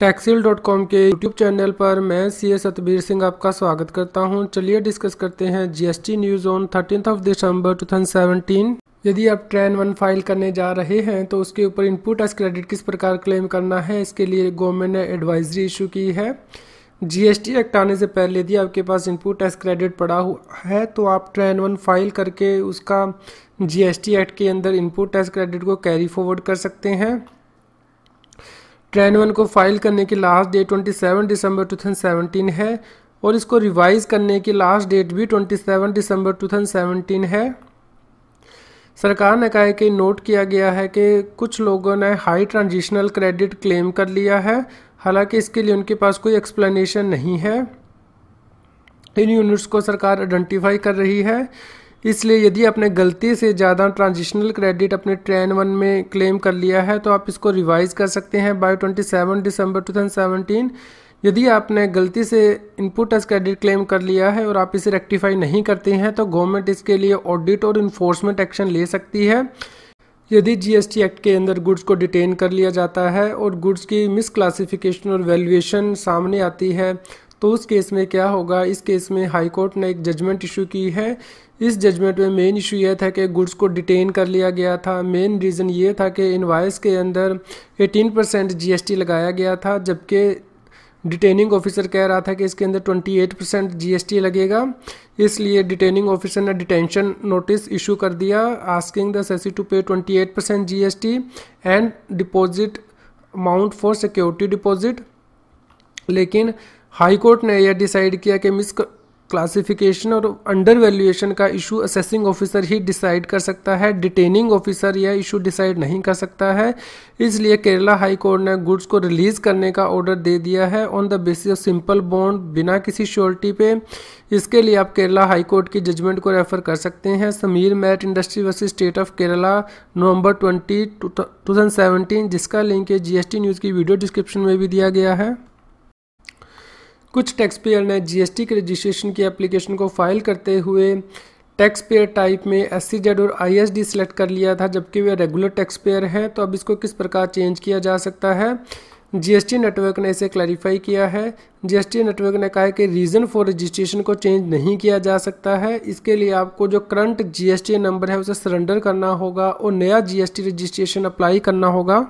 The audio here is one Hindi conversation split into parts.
टैक्सील डॉट कॉम के यूट्यूब चैनल पर मैं सी ए सतबीर सिंह आपका स्वागत करता हूं चलिए डिस्कस करते हैं GST news on thirteen of दिसंबर 2017 यदि आप ट्रेन वन फाइल करने जा रहे हैं तो उसके ऊपर इनपुट एस क्रेडिट किस प्रकार क्लेम करना है इसके लिए गवर्नमेंट ने एडवाइजरी इशू की है जीएसटी एक्ट आने से पहले यदि आपके पास इनपुट एस क्रेडिट पड़ा हुआ है तो आप ट्रेन वन फाइल करके उसका जीएसटी एक्ट के अंदर इनपुट एस क्रेडिट को कैरी फॉरवर्ड कर सकते हैं ट्रेन वन को फाइल करने की लास्ट डेट 27 दिसंबर 2017 है और इसको रिवाइज करने की लास्ट डेट भी 27 दिसंबर 2017 है सरकार ने कहा है कि नोट किया गया है कि कुछ लोगों ने हाई ट्रांजिशनल क्रेडिट क्लेम कर लिया है हालांकि इसके लिए उनके पास कोई एक्सप्लेनेशन नहीं है इन यूनिट्स को सरकार आइडेंटिफाई कर रही है इसलिए यदि आपने गलती से ज़्यादा ट्रांजिशनल क्रेडिट अपने ट्रेन वन में क्लेम कर लिया है तो आप इसको रिवाइज़ कर सकते हैं बाय 27 दिसंबर 2017 यदि आपने गलती से इनपुट एस क्रेडिट क्लेम कर लिया है और आप इसे रेक्टिफाई नहीं करते हैं तो गवर्नमेंट इसके लिए ऑडिट और इन्फोर्समेंट एक्शन ले सकती है यदि जीएसटी एक्ट के अंदर गुड्स को डिटेन कर लिया जाता है और गुड्स की मिस क्लासिफिकेशन और वैल्यूएशन सामने आती है तो उस केस में क्या होगा इस केस में हाई कोर्ट ने एक जजमेंट इशू की है इस जजमेंट में मेन इशू यह था कि गुड्स को डिटेन कर लिया गया था मेन रीज़न ये था कि इन्वाइस के अंदर 18 परसेंट जी लगाया गया था जबकि डिटेनिंग ऑफिसर कह रहा था कि इसके अंदर 28 परसेंट जी लगेगा इसलिए डिटेनिंग ऑफिसर ने डिटेंशन नोटिस इशू कर दिया asking the assessee to pay 28 percent G and deposit amount for security deposit लेकिन हाई कोर्ट ने यह डिसाइड किया कि मिस क्लासिफिकेशन और अंडर वैल्यूएशन का इशू असेसिंग ऑफिसर ही डिसाइड कर सकता है डिटेनिंग ऑफिसर यह इशू डिसाइड नहीं कर सकता है इसलिए केरला हाई कोर्ट ने गुड्स को रिलीज़ करने का ऑर्डर दे दिया है on the basis of simple bond बिना किसी श्योरिटी पे इसके लिए आप केरला हाई कोर्ट की जजमेंट को रेफर कर सकते हैं Sameer mat industry versus state of Kerala November twenty two जिसका लिंक है टी न्यूज़ की वीडियो डिस्क्रिप्शन में भी दिया गया है कुछ टैक्स पेयर ने जी के रजिस्ट्रेशन की एप्लीकेशन को फाइल करते हुए टैक्स पेयर टाइप में एस और आई सेलेक्ट कर लिया था जबकि वे रेगुलर टैक्स पेयर हैं तो अब इसको किस प्रकार चेंज किया जा सकता है जीएसटी नेटवर्क ने इसे क्लैरिफाई किया है जीएसटी नेटवर्क ने कहा है कि रीज़न फॉर रजिस्ट्रेशन को चेंज नहीं किया जा सकता है इसके लिए आपको जो करंट जीएसटी नंबर है उसे सरेंडर करना होगा और नया जीएसटी रजिस्ट्रेशन अप्लाई करना होगा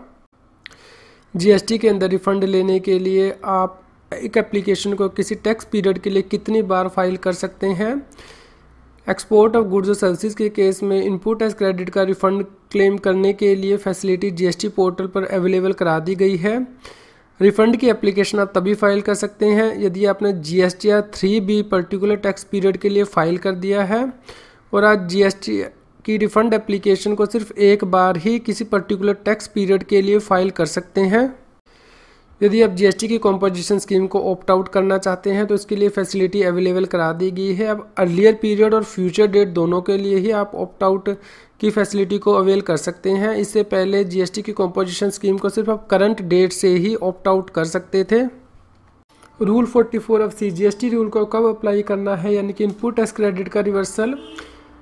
जीएसटी के अंदर रिफंड लेने के लिए आप एक एप्लीकेशन को किसी टैक्स पीरियड के लिए कितनी बार फाइल कर सकते हैं एक्सपोर्ट ऑफ गुड्स और सर्विसेज के केस में इनपुट टैक्स क्रेडिट का रिफंड क्लेम करने के लिए फैसिलिटी जीएसटी पोर्टल पर अवेलेबल करा दी गई है रिफंड की एप्लीकेशन आप तभी फाइल कर सकते हैं यदि आपने G S T R three B particular tax period के लिए फाइल कर दिया है और आज जी एस टी की रिफंड एप्लीकेशन को सिर्फ एक बार ही किसी पर्टिकुलर टैक्स पीरियड के लिए फाइल कर सकते हैं यदि आप जीएसटी की कॉम्पोजिशन स्कीम को ऑप्ट आउट करना चाहते हैं तो इसके लिए फैसिलिटी अवेलेबल करा दी गई है अब अर्लियर पीरियड और फ्यूचर डेट दोनों के लिए ही आप ऑप्ट आउट की फैसिलिटी को अवेल कर सकते हैं इससे पहले जीएसटी की कॉम्पोजिशन स्कीम को सिर्फ आप करंट डेट से ही ऑप्ट आउट कर सकते थे rule four of C rule को कब अप्लाई करना है यानी कि इनपुट एस क्रेडिट का reversal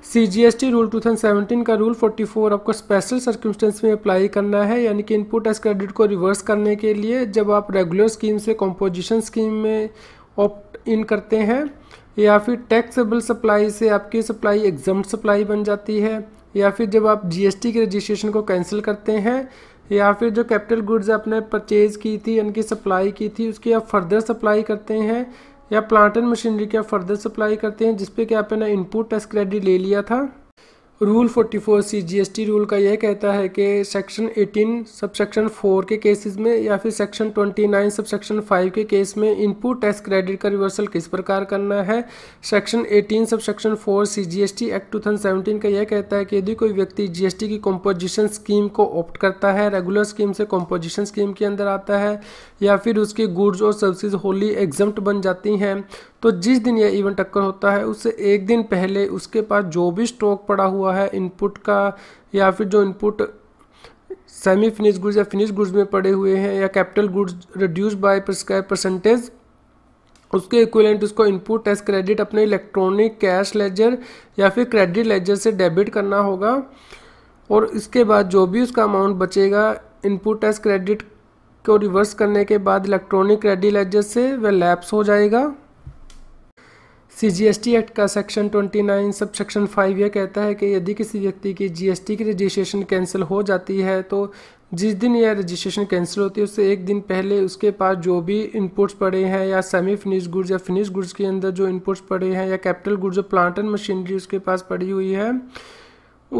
C G S T rule two thousand seventeen का रूल फोर्टी फोर आपको स्पेशल सर्कमस्टेंस में अप्लाई करना है यानी कि इनपुट एस क्रेडिट को रिवर्स करने के लिए जब आप रेगुलर स्कीम से कॉम्पोजिशन स्कीम में ऑप्ट इन करते हैं या फिर टैक्सेबल सप्लाई से आपकी सप्लाई एग्जाम सप्लाई बन जाती है या फिर जब आप जीएसटी की रजिस्ट्रेशन को कैंसिल करते हैं या फिर जो कैपिटल गुड्स आपने परचेज़ की थी यानी कि सप्लाई की थी उसकी आप फर्दर सप्लाई करते हैं या प्लांट एंड मशीनरी की आप फर्दर सप्लाई करते हैं जिसपे कि आपने इनपुट टैक्स क्रेडिट ले लिया था रूल 44 सी जीएसटी रूल का यह कहता है कि सेक्शन 18 सब सेक्शन 4 के केसेस में या फिर सेक्शन 29 सब सेक्शन 5 के केस में इनपुट टैक्स क्रेडिट का रिवर्सल किस प्रकार करना है section 18 sub section 4 C GST act 2017 का यह कहता है कि यदि कोई व्यक्ति जीएसटी की कॉम्पोजिशन स्कीम को ऑप्ट करता है रेगुलर स्कीम से कॉम्पोजिशन स्कीम के अंदर आता है या फिर उसके गुड्स और सर्विस होली एग्जम्प्ट बन जाती हैं तो जिस दिन यह इवेंट टक्कर होता है उससे एक दिन पहले उसके पास जो भी स्टॉक पड़ा हुआ है इनपुट का या फिर जो इनपुट सेमी फिनिश गुड्स या फिनिश गुड्स में पड़े हुए हैं या capital goods reduce by prescribe percentage उसके इक्विलेंट उसको इनपुट टैक्स क्रेडिट अपने इलेक्ट्रॉनिक कैश लेजर या फिर क्रेडिट लेजर से डेबिट करना होगा और इसके बाद जो भी उसका अमाउंट बचेगा इनपुट टैक्स क्रेडिट को रिवर्स करने के बाद इलेक्ट्रॉनिक क्रेडिट लेजर से वह लैप्स हो जाएगा C G S T act का सेक्शन 29 सब सेक्शन फाइव यह कहता है कि यदि किसी व्यक्ति की जी एस टी की रजिस्ट्रेशन कैंसिल हो जाती है तो जिस दिन यह रजिस्ट्रेशन कैंसिल होती है उससे एक दिन पहले उसके पास जो भी इनपुट्स पड़े हैं या सेमी फिनिश गुड्स या फिनिश गुड्स के अंदर जो इनपुट्स पड़े हैं या कैपिटल गुड्स जो प्लांट एंड मशीनरी उसके पास पड़ी हुई है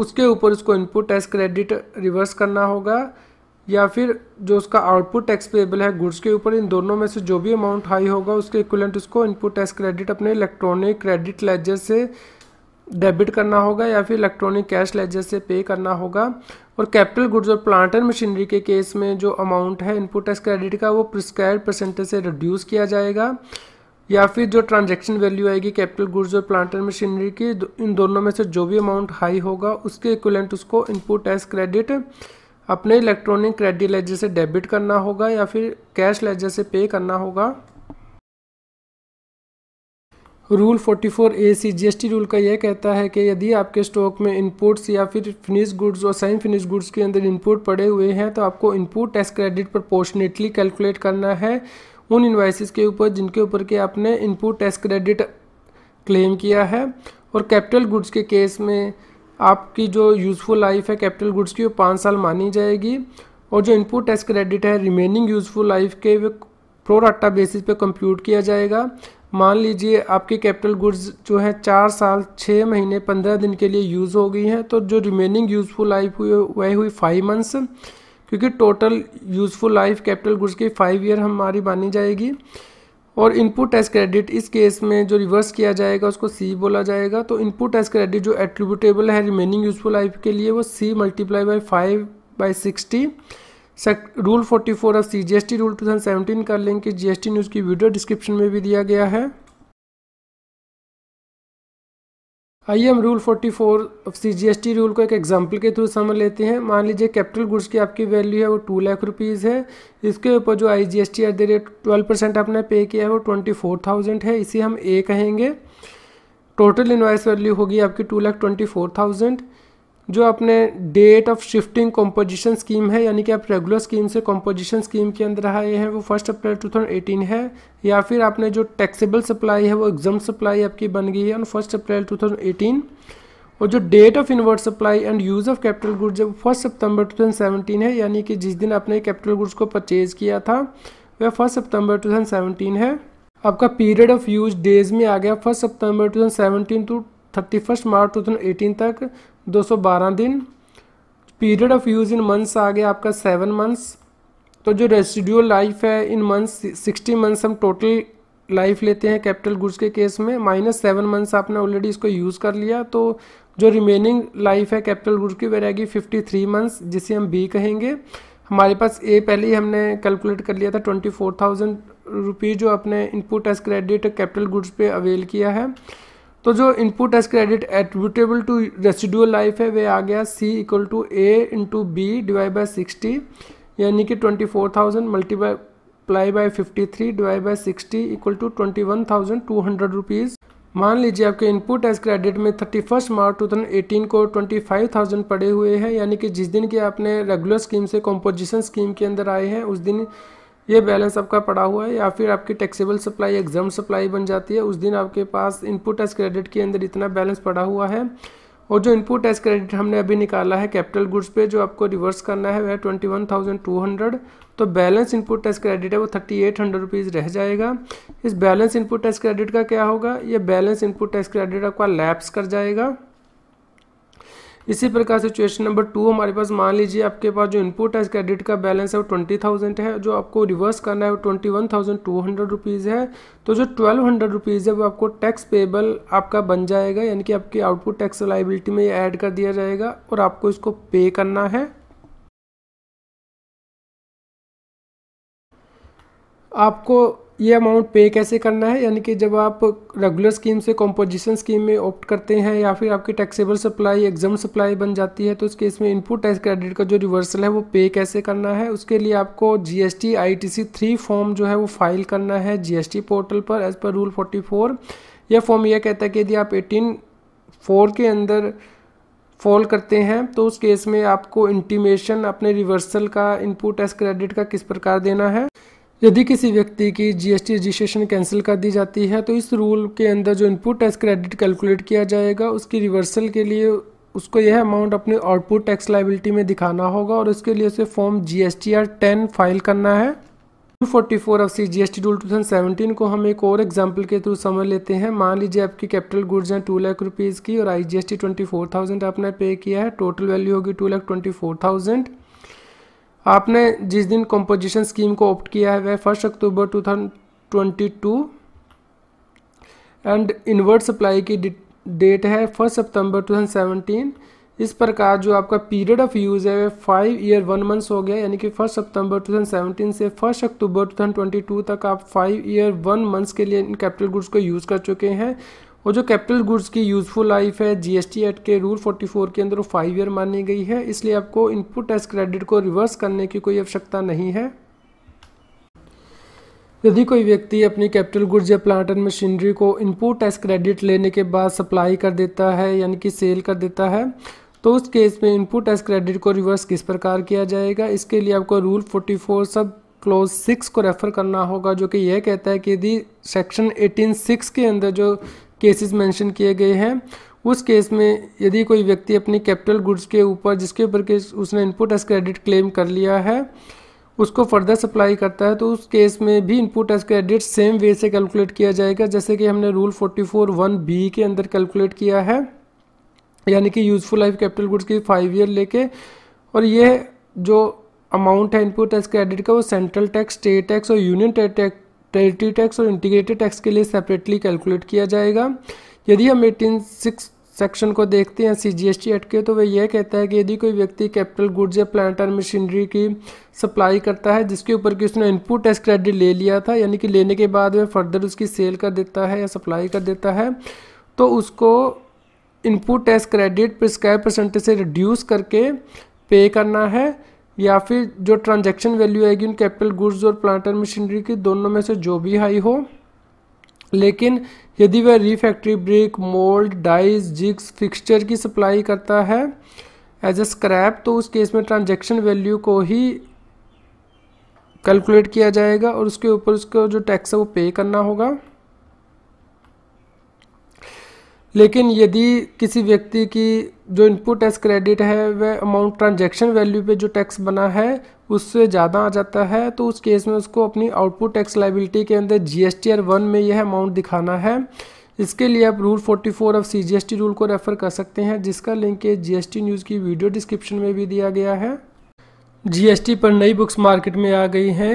उसके ऊपर उसको इनपुट एज क्रेडिट रिवर्स करना होगा या फिर जो उसका आउटपुट टैक्स पेबल है गुड्स के ऊपर इन दोनों में से जो भी अमाउंट हाई होगा उसके इक्वलेंट उसको इनपुट टैक्स क्रेडिट अपने इलेक्ट्रॉनिक क्रेडिट लेजर से डेबिट करना होगा या फिर इलेक्ट्रॉनिक कैश लेजर से पे करना होगा और कैपिटल गुड्स और प्लांट एंड मशीनरी के केस में जो अमाउंट है इनपुट टैक्स क्रेडिट का वो प्रिस्क्राइब परसेंटेज से रिड्यूस किया जाएगा या फिर जो ट्रांजैक्शन वैल्यू आएगी कैपिटल गुड्स और प्लांट एंड मशीनरी की इन दोनों में से जो भी अमाउंट हाई होगा उसके इक्वलेंट उसको इनपुट टैक्स क्रेडिट अपने इलेक्ट्रॉनिक क्रेडिट लेजर से डेबिट करना होगा या फिर कैश लेजर से पे करना होगा rule 44 A C G S T rule का यह कहता है कि यदि आपके स्टॉक में इनपुट्स या फिर फिनिश गुड्स और सेम फिनिश गुड्स के अंदर इनपुट पड़े हुए हैं तो आपको input tax credit proportionately calculate करना है उन इन्वाइसिस के ऊपर जिनके ऊपर के आपने इनपुट टैक्स क्रेडिट क्लेम किया है और कैपिटल गुड्स के केस में आपकी जो यूज़फुल लाइफ है कैपिटल गुड्स की वो पाँच साल मानी जाएगी और जो इनपुट टैक्स क्रेडिट है रिमेनिंग यूज़फुल लाइफ के वे प्रोराटा बेसिस पे कंप्यूट किया जाएगा मान लीजिए आपके कैपिटल गुड्स जो है चार साल छः महीने पंद्रह दिन के लिए यूज़ हो गई हैं तो जो रिमेनिंग यूज़फुल लाइफ हुई वह हुई फाइव मंथ्स क्योंकि total useful life capital goods की फाइव ईयर हमारी मानी जाएगी और इनपुट एस क्रेडिट इस केस में जो रिवर्स किया जाएगा उसको सी बोला जाएगा तो इनपुट एस क्रेडिट जो एट्रीब्यूटेबल है रिमेनिंग यूजफुल लाइफ के लिए वो C multiply by five by sixty rule forty four of C G S T rule two thousand seventeen का लिंक जीएसटी न्यूज़ की वीडियो डिस्क्रिप्शन में भी दिया गया है आइए हम रूल 44 ऑफ सी रूल को एक एग्जांपल के थ्रू समझ लेते हैं मान लीजिए कैपिटल गुड्स की आपकी वैल्यू है वो टू लाख रुपीज़ है इसके ऊपर जो I G S T at the rate twelve percent आपने पे किया है वो ट्वेंटी फोर थाउजेंड है इसे हम ए कहेंगे टोटल इन्वाइस वैल्यू होगी आपकी two lakh twenty four thousand जो अपने date of shifting composition scheme है यानी कि आप रेगुलर स्कीम से कॉम्पोजिशन स्कीम के अंदर आए हैं वो फर्स्ट अप्रैल 2018 है या फिर आपने जो टैक्सेबल सप्लाई है वो एग्जाम सप्लाई आपकी बन गई है ऑन फर्स्ट अप्रैल 2018 और जो date of inward supply and use of capital goods है वो फर्स्ट सितंबर 2017 है यानी कि जिस दिन आपने कैपिटल गुड्स को परचेज किया था वह फर्स्ट सितंबर 2017 है आपका पीरियड ऑफ यूज डेज में आ गया फर्स्ट सितंबर 2017 टू थर्टी फर्स्ट मार्च 2018 तक 212 दिन period of use in months आ गया आपका सेवन मंथ्स तो जो रेसिड्यूअल लाइफ है इन मंथ्स सिक्सटी मंथ्स हम टोटल लाइफ लेते हैं कैपिटल गुड्स के केस में माइनस सेवन मंथ्स आपने ऑलरेडी इसको यूज़ कर लिया तो जो रिमेनिंग लाइफ है कैपिटल गुड्स की वह रहेगी फिफ्टी थ्री मंथ्स जिसे हम बी कहेंगे हमारे पास ए पहले ही हमने कैलकुलेट कर लिया था ट्वेंटी फोर थाउजेंड रुपीज़ जो अपने input as credit capital goods पे अवेल किया है तो जो input as credit attributable to residual life है वे आ गया C equal to A into B divide by sixty यानी कि twenty four thousand multiply ply by fifty three divide by sixty equal to twenty one thousand two hundred rupees मान लीजिए आपके इनपुट एज क्रेडिट में thirty first March two thousand eighteen को ट्वेंटी फाइव थाउजेंड पड़े हुए हैं यानी कि जिस दिन के आपने रेगुलर स्कीम से कॉम्पोजिशन स्कीम के अंदर आए हैं उस दिन ये बैलेंस आपका पड़ा हुआ है या फिर आपकी टैक्सेबल सप्लाई एग्जाम सप्लाई बन जाती है उस दिन आपके पास इनपुट टैक्स क्रेडिट के अंदर इतना बैलेंस पड़ा हुआ है और जो इनपुट टैक्स क्रेडिट हमने अभी निकाला है कैपिटल गुड्स पे जो आपको रिवर्स करना है वह twenty one thousand two hundred तो बैलेंस इनपुट टैक्स क्रेडिट है वो थर्टी एट हंड्रेड रुपीज़ रह जाएगा इस बैलेंस इनपुट टैक्स क्रेडिट का क्या होगा ये बैलेंस इनपुट टैक्स क्रेडिट आपका लैप्स कर जाएगा इसी प्रकार से क्वेश्चन नंबर टू हमारे पास मान लीजिए आपके पास जो इनपुट है क्रेडिट का बैलेंस है वो ट्वेंटी थाउजेंड है जो आपको रिवर्स करना है वो twenty one thousand two hundred rupees है तो जो ट्वेल्व हंड्रेड रुपीज़ है वो आपको टैक्स पेबल आपका बन जाएगा यानी कि आपकी आउटपुट टैक्स लाइबिलिटी में ऐड कर दिया जाएगा और आपको इसको पे करना है आपको ये अमाउंट पे कैसे करना है यानी कि जब आप रेगुलर स्कीम से कॉम्पोजिशन स्कीम में ऑप्ट करते हैं या फिर आपकी टैक्सेबल सप्लाई एग्जाम सप्लाई बन जाती है तो उस केस में इनपुट टैक्स क्रेडिट का जो रिवर्सल है वो पे कैसे करना है उसके लिए आपको G S T I T C three form जो है वो फाइल करना है जी एस टी पोर्टल पर as per rule forty four यह फॉर्म यह कहता है कि यदि आप एटीन फोर के अंदर फॉल करते हैं तो उस केस में आपको इंटीमेशन अपने रिवर्सल का इनपुट एस क्रेडिट का किस प्रकार देना है यदि किसी व्यक्ति की जीएसटी रजिस्ट्रेशन कैंसिल कर दी जाती है तो इस रूल के अंदर जो इनपुट टैक्स क्रेडिट कैलकुलेट किया जाएगा उसकी रिवर्सल के लिए उसको यह अमाउंट अपनी आउटपुट टैक्स लाइबिलिटी में दिखाना होगा और उसके लिए उसे form G S T R ten file करना है two forty four of C G S T rule two thousand seventeen को हम एक और एग्जाम्पल के थ्रू समझ लेते हैं मान लीजिए आपकी कैपिटल गुड्स हैं टू लाख रुपीज़ की और I G S T twenty four thousand आपने पे किया है टोटल वैल्यू होगी two lakh twenty four thousand आपने जिस दिन कंपोजिशन स्कीम को ऑप्ट किया है वह first October two thousand twenty two and invert supply की डेट है first September two thousand seventeen इस प्रकार जो आपका पीरियड ऑफ यूज़ है वह फाइव ईयर वन मंथ्स हो गया यानी कि फर्स्ट सितंबर 2017 से फर्स्ट अक्टूबर 2022 तक आप फाइव ईयर वन मंथ्स के लिए इन कैपिटल गुड्स को यूज़ कर चुके हैं और जो कैपिटल गुड्स की यूज़फुल लाइफ है जीएसटी एक्ट के रूल 44 के अंदर वो फाइव ईयर मानी गई है इसलिए आपको इनपुट टैक्स क्रेडिट को रिवर्स करने की कोई आवश्यकता नहीं है यदि कोई व्यक्ति अपनी कैपिटल गुड्स या प्लांट एंड मशीनरी को इनपुट टैक्स क्रेडिट लेने के बाद सप्लाई कर देता है यानी कि सेल कर देता है तो उस केस में इनपुट टैक्स क्रेडिट को रिवर्स किस प्रकार किया जाएगा इसके लिए आपको रूल 44 सब क्लोज सिक्स को रेफ़र करना होगा जो कि यह कहता है कि यदि सेक्शन एटीन सिक्स के अंदर जो केसेस मेंशन किए गए हैं उस केस में यदि कोई व्यक्ति अपनी कैपिटल गुड्स के ऊपर जिसके ऊपर के उसने इनपुट एस क्रेडिट क्लेम कर लिया है उसको फर्दर सप्लाई करता है तो उस केस में भी इनपुट एस क्रेडिट सेम वे से कैलकुलेट किया जाएगा जैसे कि हमने rule forty four one B के अंदर कैलकुलेट किया है यानी कि यूज़फुल लाइफ कैपिटल गुड्स की फाइव ईयर लेके और ये जो अमाउंट है इनपुट एस क्रेडिट का वो सेंट्रल टैक्स स्टेट टैक्स और यूनियन टैक्स टेरिटरी टैक्स और इंटीग्रेटेड टैक्स के लिए सेपरेटली कैलकुलेट किया जाएगा यदि हम एटीन सिक्स सेक्शन को देखते हैं C G S T act के तो वह यह कहता है कि यदि कोई व्यक्ति कैपिटल गुड्स या प्लांट और मशीनरी की सप्लाई करता है जिसके ऊपर कि उसने इनपुट टैक्स क्रेडिट ले लिया था यानी कि लेने के बाद वह फर्दर उसकी सेल कर देता है या सप्लाई कर देता है तो उसको input tax credit prescribe percentage से रिड्यूस करके पे करना है या फिर जो ट्रांजैक्शन वैल्यू आएगी उन कैपिटल गुड्स और प्लांट एंड मशीनरी की दोनों में से जो भी हाई हो लेकिन यदि वह refractory brick mould dies jigs fixture की सप्लाई करता है एज ए स्क्रैप तो उस केस में ट्रांजैक्शन वैल्यू को ही कैलकुलेट किया जाएगा और उसके ऊपर उसका जो टैक्स है वो पे करना होगा लेकिन यदि किसी व्यक्ति की जो इनपुट एस क्रेडिट है वह अमाउंट ट्रांजैक्शन वैल्यू पे जो टैक्स बना है उससे ज़्यादा आ जाता है तो उस केस में उसको अपनी आउटपुट टैक्स लाइबिलिटी के अंदर G S T R one में यह अमाउंट दिखाना है इसके लिए आप रूल 44 ऑफ सी G S T T rule refer कर सकते हैं जिसका link G S T news की वीडियो डिस्क्रिप्शन में भी दिया गया है जीएसटी पर नई बुक्स मार्केट में आ गई हैं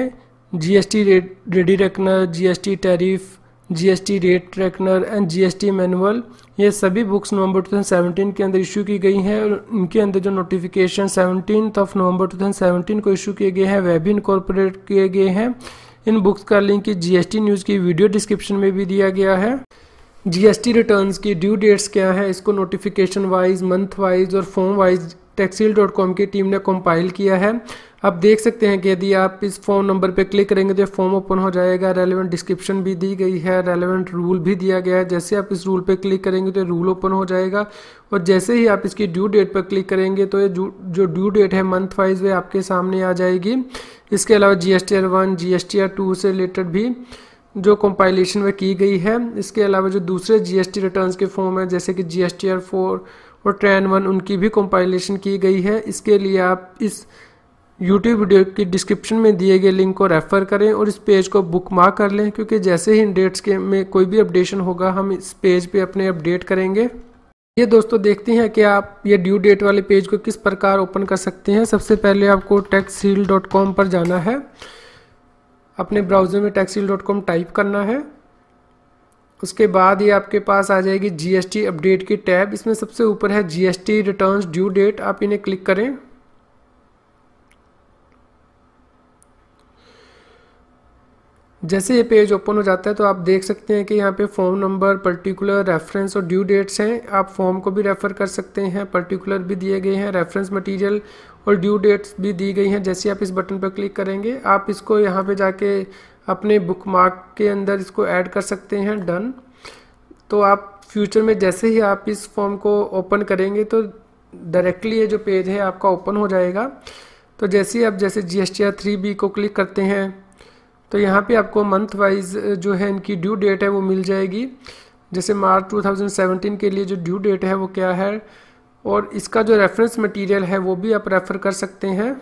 GST ready reckoner GST tariff GST rate tracker and GST manual ये सभी बुक्स नवंबर 2017 के अंदर इशू की गई हैं और इनके अंदर जो नोटिफिकेशन सेवनटीन ऑफ नवंबर 2017 को इशू किए गए हैं वह भी इनकॉर्पोरेट किए गए हैं इन बुक्स का लिंक जीएसटी न्यूज़ की वीडियो डिस्क्रिप्शन में भी दिया गया है जीएसटी रिटर्न्स की ड्यू डेट्स क्या है इसको नोटिफिकेशन वाइज मंथ वाइज और फॉर्म वाइज टेक्सील डॉट कॉम की टीम ने कंपाइल किया है आप देख सकते हैं कि यदि आप इस फॉर्म नंबर पर क्लिक करेंगे तो फॉर्म ओपन हो जाएगा रेलेवेंट डिस्क्रिप्शन भी दी गई है रेलेवेंट रूल भी दिया गया है जैसे आप इस रूल पर क्लिक करेंगे तो रूल ओपन हो जाएगा और जैसे ही आप इसकी ड्यू डेट पर क्लिक करेंगे तो ये जो ड्यू डेट है मंथ वाइज वे आपके सामने आ जाएगी इसके अलावा G S T R one G S T R two से रिलेटेड भी जो कंपाइलेशन में की गई है इसके अलावा जो दूसरे जीएसटी रिटर्न्स के फॉर्म हैं जैसे कि G S T R four और ट्रेन वन उनकी भी कंपाइलेशन की गई है इसके लिए आप इस यूट्यूब वीडियो की डिस्क्रिप्शन में दिए गए लिंक को रेफ़र करें और इस पेज को बुक मार्क कर लें क्योंकि जैसे ही इन डेट्स के में कोई भी अपडेशन होगा हम इस पेज पे अपने अपडेट करेंगे ये दोस्तों देखते हैं कि आप ये ड्यू डेट वाले पेज को किस प्रकार ओपन कर सकते हैं सबसे पहले आपको टैक्सील पर जाना है अपने ब्राउज़र में टैक्सील टाइप करना है उसके बाद ये आपके पास आ जाएगी जीएसटी अपडेट की टैब इसमें सबसे ऊपर है जीएसटी रिटर्न्स ड्यू डेट आप इन्हें क्लिक करें जैसे ये पेज ओपन हो जाता है तो आप देख सकते हैं कि यहाँ पे फॉर्म नंबर पर्टिकुलर रेफरेंस और ड्यू डेट्स हैं आप फॉर्म को भी रेफ़र कर सकते हैं पर्टिकुलर भी दिए गए हैं रेफरेंस मटेरियल और ड्यू डेट्स भी दी गई हैं जैसे आप इस बटन पर क्लिक करेंगे आप इसको यहाँ पे जाके अपने बुक मार्क के अंदर इसको ऐड कर सकते हैं डन तो आप फ्यूचर में जैसे ही आप इस फॉर्म को ओपन करेंगे तो डायरेक्टली ये जो पेज है आपका ओपन हो जाएगा तो जैसे ही आप जैसे G S T R three B को क्लिक करते हैं तो यहाँ पे आपको मंथ वाइज जो है इनकी ड्यू डेट है वो मिल जाएगी जैसे मार्च 2017 के लिए जो ड्यू डेट है वो क्या है और इसका जो रेफरेंस मटेरियल है वो भी आप रेफ़र कर सकते हैं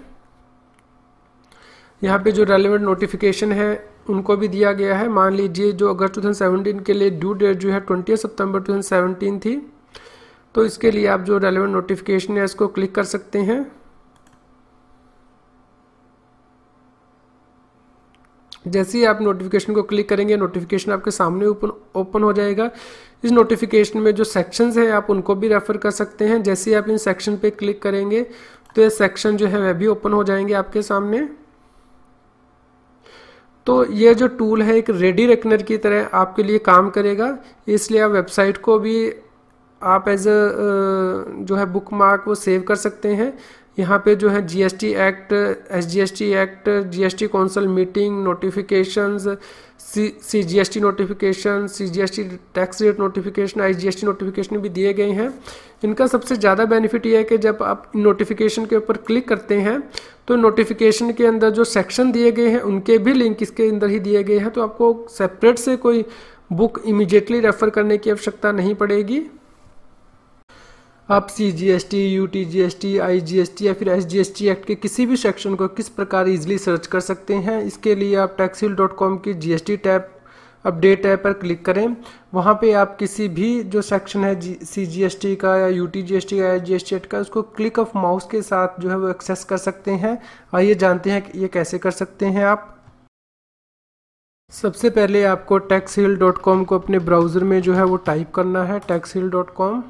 यहाँ पे जो रेलिवेंट नोटिफिकेशन है उनको भी दिया गया है मान लीजिए जो अगस्त 2017 के लिए ड्यू डेट जो है ट्वेंटी सितंबर 2017 थी तो इसके लिए आप जो रेलिवेंट नोटिफिकेशन है इसको क्लिक कर सकते हैं जैसे ही आप नोटिफिकेशन को क्लिक करेंगे नोटिफिकेशन आपके सामने ओपन ओपन हो जाएगा इस नोटिफिकेशन में जो सेक्शंस हैं आप उनको भी रेफ़र कर सकते हैं जैसे ही आप इन सेक्शन पे क्लिक करेंगे तो ये सेक्शन जो है वह भी ओपन हो जाएंगे आपके सामने तो ये जो टूल है एक रेडी रेकनर की तरह आपके लिए काम करेगा इसलिए आप वेबसाइट को भी आप एज अ जो है बुक मार्क वो सेव कर सकते हैं यहाँ पे जो है GST act SGST act GST council meeting notifications C T notification C T tax rate notification I T notification भी दिए गए हैं इनका सबसे ज़्यादा बेनिफिट ये है कि जब आप नोटिफिकेशन के ऊपर क्लिक करते हैं तो नोटिफिकेशन के अंदर जो सेक्शन दिए गए हैं उनके भी लिंक इसके अंदर ही दिए गए हैं तो आपको सेपरेट से कोई बुक इमिजिएटली रेफ़र करने की आवश्यकता नहीं पड़ेगी आप C G S T U T G S T I G S T या फिर S G S T act के किसी भी सेक्शन को किस प्रकार इजिली सर्च कर सकते हैं इसके लिए आप टैक्सील डॉट कॉम की G S T tap update app पर क्लिक करें वहाँ पे आप किसी भी जो सेक्शन है जी सी जी एस टी का या U T G S T का या जी एस टी एक्ट का उसको क्लिक ऑफ माउस के साथ जो है वो एक्सेस कर सकते हैं आइए जानते हैं कि ये कैसे कर सकते हैं आप सबसे पहले आपको टैक्स हिल डॉट कॉम को अपने ब्राउज़र में जो है वो टाइप करना है टैक्स हिल डॉट कॉम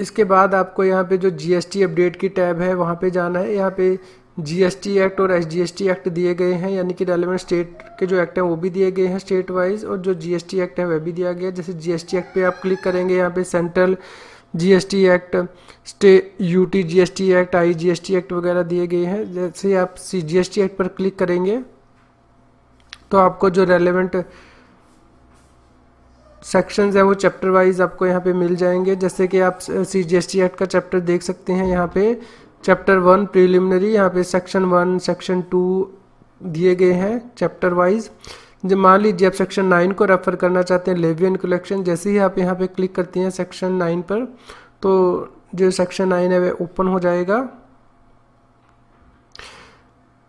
इसके बाद आपको यहाँ पे जो जीएसटी अपडेट की टैब है वहाँ पे जाना है यहाँ पे जीएसटी एक्ट और एसजीएसटी एक्ट दिए गए हैं यानी कि रेलिवेंट स्टेट के जो एक्ट हैं वो भी दिए गए हैं स्टेट वाइज और जो जीएसटी एक्ट है वह भी दिया गया है जैसे जीएसटी एक्ट पे आप क्लिक करेंगे यहाँ पे central GST act state UT GST act I T act वगैरह दिए गए हैं जैसे आप सी टी एक्ट पर क्लिक करेंगे तो आपको जो रेलिवेंट सेक्शंस है वो चैप्टर वाइज आपको यहाँ पे मिल जाएंगे जैसे कि आप C G S T act का चैप्टर देख सकते हैं यहाँ पे चैप्टर वन प्रीलिमिनरी यहाँ पे सेक्शन वन सेक्शन टू दिए गए हैं चैप्टर वाइज जब मान लीजिए आप सेक्शन नाइन को रेफर करना चाहते हैं लेवियन कलेक्शन जैसे ही आप यहाँ पे क्लिक करती हैं सेक्शन नाइन पर तो जो सेक्शन नाइन है वह ओपन हो जाएगा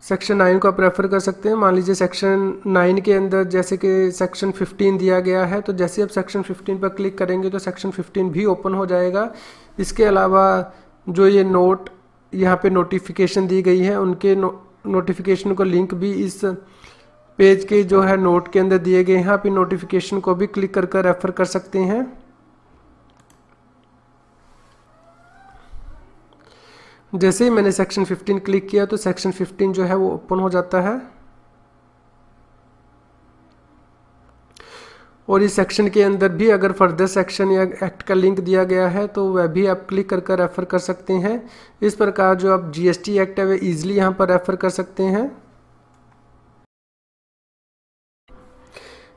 सेक्शन नाइन को आप रेफ़र कर सकते हैं मान लीजिए सेक्शन नाइन के अंदर जैसे कि सेक्शन फिफ्टीन दिया गया है तो जैसे आप सेक्शन फिफ्टीन पर क्लिक करेंगे तो सेक्शन फिफ्टीन भी ओपन हो जाएगा इसके अलावा जो ये नोट यहाँ पे नोटिफिकेशन दी गई है उनके नो, नोटिफिकेशन को लिंक भी इस पेज के जो है नोट के अंदर दिए गए हैं आप इन नोटिफिकेशन को भी क्लिक कर कर रेफ़र कर सकते हैं जैसे ही मैंने सेक्शन 15 क्लिक किया तो सेक्शन 15 जो है वो ओपन हो जाता है और इस सेक्शन के अंदर भी अगर फर्दर सेक्शन या एक्ट का लिंक दिया गया है तो वह भी आप क्लिक कर कर रेफ़र कर सकते हैं इस प्रकार जो आप जीएसटी एक्ट है वह ईजिली यहाँ पर रेफ़र कर सकते हैं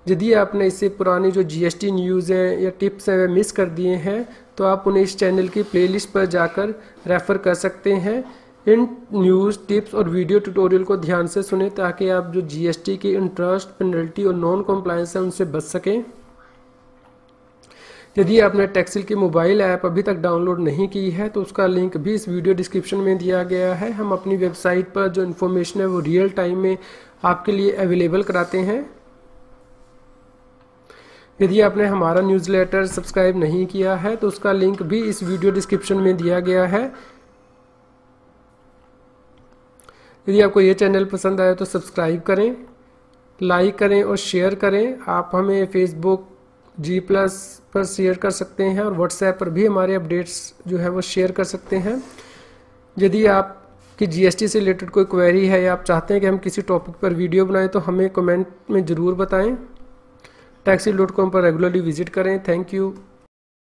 यदि आपने इससे पुराने जो जीएसटी न्यूज़ हैं या टिप्स हैं मिस कर दिए हैं तो आप उन्हें इस चैनल की प्लेलिस्ट पर जाकर रेफ़र कर सकते हैं इन न्यूज़ टिप्स और वीडियो ट्यूटोरियल को ध्यान से सुने ताकि आप जो जीएसटी की इंटरेस्ट पेनल्टी और नॉन कॉम्प्लाइंस हैं उनसे बच सकें यदि आपने टैक्सिल की मोबाइल ऐप अभी तक डाउनलोड नहीं की है तो उसका लिंक भी इस वीडियो डिस्क्रिप्शन में दिया गया है हम अपनी वेबसाइट पर जो इन्फॉर्मेशन है वो रियल टाइम में आपके लिए अवेलेबल कराते हैं यदि आपने हमारा न्यूज़लेटर सब्सक्राइब नहीं किया है तो उसका लिंक भी इस वीडियो डिस्क्रिप्शन में दिया गया है यदि आपको ये चैनल पसंद आया तो सब्सक्राइब करें लाइक करें और शेयर करें आप हमें फेसबुक जी प्लस पर शेयर कर सकते हैं और व्हाट्सएप पर भी हमारे अपडेट्स जो है वो शेयर कर सकते हैं यदि आप कि जीएसटी से रिलेटेड कोई क्वेरी है या आप चाहते हैं कि हम किसी टॉपिक पर वीडियो बनाएं तो हमें कमेंट में ज़रूर बताएं टैक्सी डॉट कॉम पर रेगुलरली विजिट करें थैंक यू